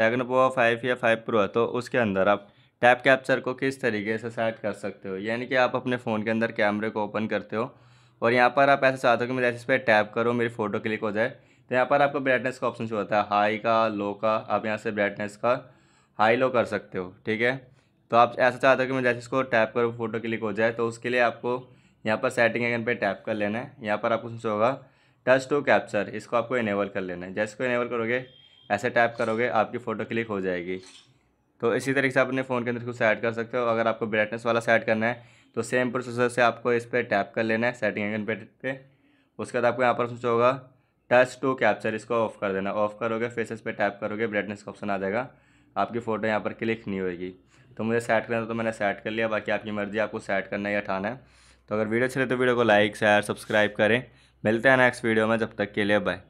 dragon power five या five pro है तो उसके अंदर आप टैप कैप्चर को किस तरीके से सेट कर सकते हो यानी कि आप अपने फ़ोन के अंदर कैमरे को ओपन करते हो और यहाँ पर आप ऐसा चाहते हो कि मैं जैसे इस पर टैप करो मेरी फ़ोटो क्लिक हो जाए तो यहाँ पर आपको ब्राइटनेस का ऑप्शन शो होता है हाई का लो का आप यहाँ से ब्राइटनेस का हाई लो कर सकते हो ठीक है तो आप ऐसा चाहते हो कि मैं जैसे इसको टैप करो फोटो क्लिक हो जाए तो उसके लिए आपको यहाँ पर सेटिंग एगन पर टैप कर लेना है यहाँ पर आपको सोचा होगा टच टू कैप्चर इसको आपको इनेबल कर लेना है जैसे इसको इनेबल करोगे ऐसे टाइप करोगे आपकी फ़ोटो क्लिक हो जाएगी तो इसी तरीके से आप अपने फ़ोन के अंदर इसको सेट कर सकते हो अगर आपको ब्राइटनेस वाला सेट करना है तो सेम प्रोसेसर से आपको इस पर टैप कर लेना है सेटिंग एंगन पे पे उसके बाद आपको यहाँ पर सोचा होगा टच टू कैप्चर इसको ऑफ कर देना ऑफ करोगे फेसेस पे टैप करोगे ब्राइटनेस का ऑप्शन आ जाएगा आपकी फ़ोटो यहाँ पर क्लिक नहीं होगी तो मुझे सेट करना तो मैंने सेट कर लिया बाकी आपकी मर्ज़ी आपको सेट करना है या उठाना है तो अगर वीडियो अच्छी तो वीडियो को लाइक शेयर सब्सक्राइब करें मिलते हैं नेक्स्ट वीडियो में जब तक के लिए बाय